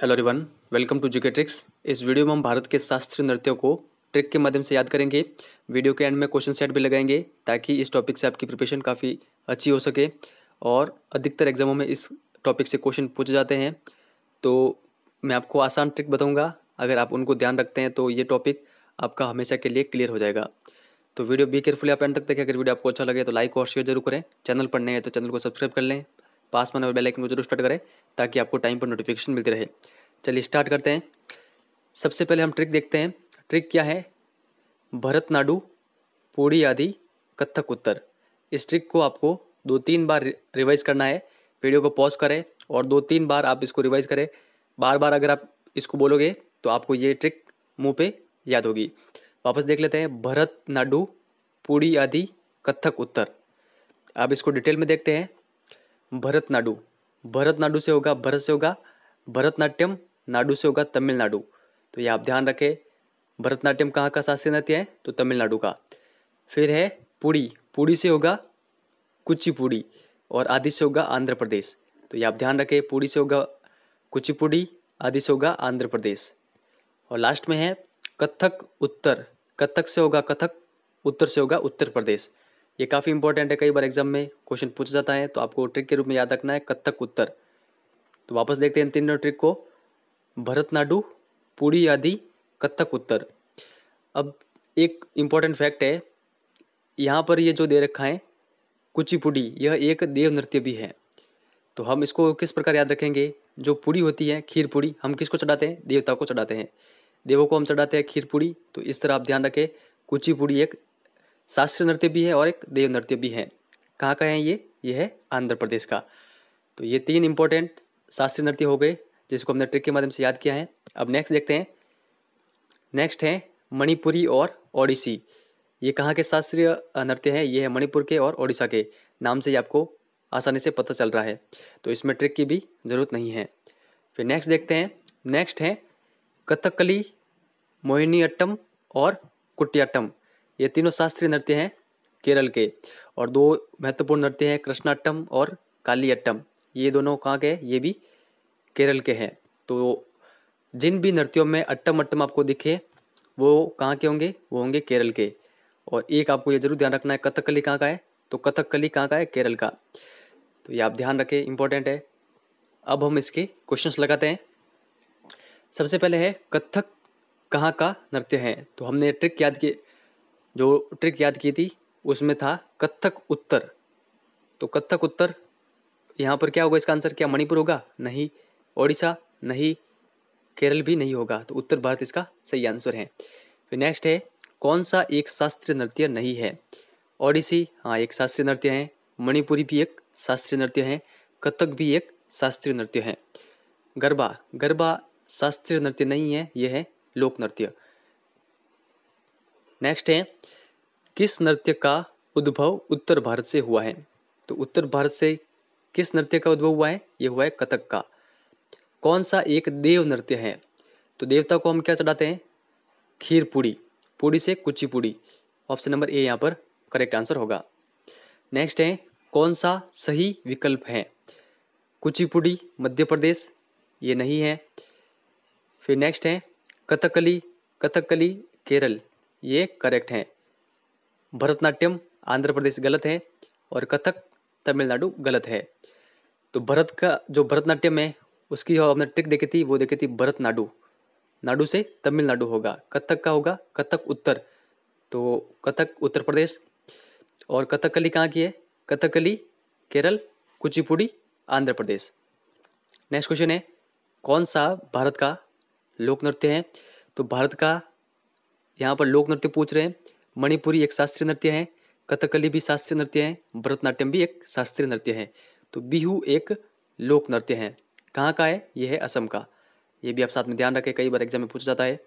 hello रिवन welcome to GK tricks इस video में हम भारत के शास्त्रीय नृत्यों को ट्रिक के माध्यम से याद करेंगे वीडियो के एंड में क्वेश्चन सेट भी लगाएंगे ताकि इस टॉपिक से आपकी प्रिपरेशन काफ़ी अच्छी हो सके और अधिकतर एग्जामों में इस टॉपिक से क्वेश्चन पूछे जाते हैं तो मैं आपको आसान ट्रिक बताऊँगा अगर आप उनको ध्यान रखते हैं तो ये टॉपिक आपका हमेशा के लिए क्लियर हो जाएगा तो वीडियो भी केयरफुली आप एंड तक देखें अगर वीडियो आपको अच्छा लगे तो लाइक और शेयर जरूर करें चैनल पर हैं तो चैनल को सब्सक्राइब कर लें पास में बेल आइकन को जरूर स्टार्ट करें ताकि आपको टाइम पर नोटिफिकेशन मिलती रहे चलिए स्टार्ट करते हैं सबसे पहले हम ट्रिक देखते हैं ट्रिक क्या है भरतनाडु पूड़ी आदि कत्थक उत्तर इस ट्रिक को आपको दो तीन बार रिवाइज करना है वीडियो को पॉज करें और दो तीन बार आप इसको रिवाइज करें बार बार अगर आप इसको बोलोगे तो आपको ये ट्रिक मुंह पे याद होगी वापस देख लेते हैं भरत नाडू पूड़ी आदि कत्थक उत्तर आप इसको डिटेल में देखते हैं भरत नाडू भरतनाडु से होगा भरत से होगा भरतनाट्यम नाडु से होगा तमिलनाडु तो ये आप ध्यान रखें भरतनाट्यम कहाँ का शास्त्रीय नृत्य है तो तमिलनाडु का फिर है पुड़ी पुड़ी से होगा कुचिपुड़ी और आदि से होगा आंध्र प्रदेश तो ये आप ध्यान रखें पुड़ी से होगा कुचिपुड़ी आदि से होगा आंध्र प्रदेश और लास्ट में है कथक उत्तर कथक से होगा कथक उत्तर से होगा उत्तर प्रदेश ये काफ़ी इंपॉर्टेंट है कई बार एग्जाम में क्वेश्चन पूछ जाता है तो आपको ट्रिक के रूप में याद रखना है कत्थक उत्तर तो वापस देखते हैं तीनों ट्रिक को भरतनाडु पूरी आदि कत्थक उत्तर अब एक इम्पॉर्टेंट फैक्ट है यहाँ पर ये जो दे रखा है कुचिपुड़ी यह एक देव नृत्य भी है तो हम इसको किस प्रकार याद रखेंगे जो पूड़ी होती है खीर पूड़ी हम किसको चढ़ाते हैं देवता को चढ़ाते हैं देवों को हम चढ़ाते हैं खीर पूड़ी तो इस तरह आप ध्यान रखें कुचिपुड़ी एक शास्त्रीय नृत्य भी है और एक देव नृत्य भी है कहाँ का है ये ये है आंध्र प्रदेश का तो ये तीन इंपॉर्टेंट शास्त्रीय नृत्य हो गए जिसको हमने ट्रिक के माध्यम से याद किया है अब नेक्स्ट देखते हैं नेक्स्ट है मणिपुरी और ओडिसी ये कहाँ के शास्त्रीय नृत्य हैं ये है मणिपुर के और ओडिशा के नाम से ही आपको आसानी से पता चल रहा है तो इसमें ट्रिक की भी ज़रूरत नहीं है फिर नेक्स्ट देखते हैं नेक्स्ट है कथकली मोहिनीअट्टम और कुटियाट्टम ये तीनों शास्त्रीय नृत्य हैं केरल के और दो महत्वपूर्ण नृत्य हैं कृष्णाट्टम और कालीअट्टम ये दोनों कहाँ के ये भी केरल के हैं तो जिन भी नृत्यों में अट्टम अट्टम आपको दिखे वो कहाँ के होंगे वो होंगे केरल के और एक आपको ये जरूर ध्यान रखना है कथकली कहाँ का है तो कथकली कहाँ का है केरल का तो ये आप ध्यान रखें इम्पोर्टेंट है अब हम इसके क्वेश्चंस लगाते हैं सबसे पहले है कथक कहाँ का नृत्य है तो हमने ट्रिक याद किए जो ट्रिक याद की थी उसमें था कत्थक उत्तर तो कत्थक उत्तर यहाँ पर क्या होगा इसका आंसर क्या मणिपुर होगा नहीं ओडिशा नहीं केरल भी नहीं होगा तो उत्तर भारत इसका सही आंसर है फिर नेक्स्ट है कौन सा एक शास्त्रीय नृत्य नहीं है ओडिसी हाँ एक शास्त्रीय नृत्य है मणिपुरी भी एक शास्त्रीय नृत्य है कथक भी एक शास्त्रीय नृत्य है गरबा गरबा शास्त्रीय नृत्य नहीं है यह है लोक नृत्य नेक्स्ट है किस नृत्य का उद्भव उत्तर भारत से हुआ है तो उत्तर भारत से किस नृत्य का उद्भव हुआ है ये हुआ है कथक का कौन सा एक देव नृत्य है तो देवता को हम क्या चढ़ाते हैं खीर पूड़ी पूड़ी से कुची पूड़ी ऑप्शन नंबर ए यहाँ पर करेक्ट आंसर होगा नेक्स्ट है कौन सा सही विकल्प है कुचिपुड़ी मध्य प्रदेश ये नहीं है फिर नेक्स्ट है कथकली कथकली केरल ये करेक्ट हैं भरतनाट्यम आंध्र प्रदेश गलत है और कथक तमिलनाडु गलत है तो भरत का जो भरतनाट्यम है उसकी जो हमने ट्रिक देखी थी वो देखी थी भरतनाडु नाडु से तमिलनाडु होगा कथक का होगा कथक उत्तर तो कथक उत्तर प्रदेश और कथकली कहाँ की है कथकली केरल कुचिपुड़ी आंध्र प्रदेश नेक्स्ट क्वेश्चन है कौन सा भारत का लोक नृत्य है तो भारत का यहाँ पर लोक नृत्य पूछ रहे हैं मणिपुरी एक शास्त्रीय नृत्य है कथकली भी शास्त्रीय नृत्य है भरतनाट्यम भी एक शास्त्रीय नृत्य है तो बिहू एक लोक नृत्य है कहाँ का है यह है असम का ये भी आप साथ में ध्यान रखें कई बार एग्जाम में पूछा जाता है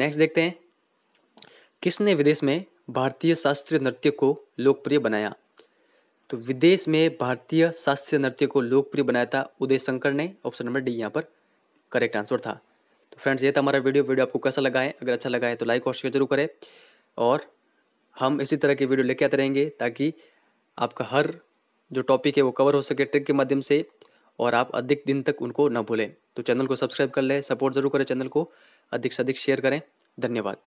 नेक्स्ट देखते हैं किसने विदेश में भारतीय शास्त्रीय नृत्य को लोकप्रिय बनाया तो विदेश में भारतीय शास्त्रीय नृत्य को लोकप्रिय बनाया था उदय शंकर ने ऑप्शन नंबर डी यहाँ पर करेक्ट आंसर था तो फ्रेंड्स ये था हमारा वीडियो वीडियो आपको कैसा लगा है अगर अच्छा लगा है तो लाइक और शेयर जरूर करें और हम इसी तरह की वीडियो लेके आते रहेंगे ताकि आपका हर जो टॉपिक है वो कवर हो सके ट्रिक के माध्यम से और आप अधिक दिन तक उनको ना भूलें तो चैनल को सब्सक्राइब कर लें सपोर्ट जरूर करें चैनल को अधिक से अधिक शेयर करें धन्यवाद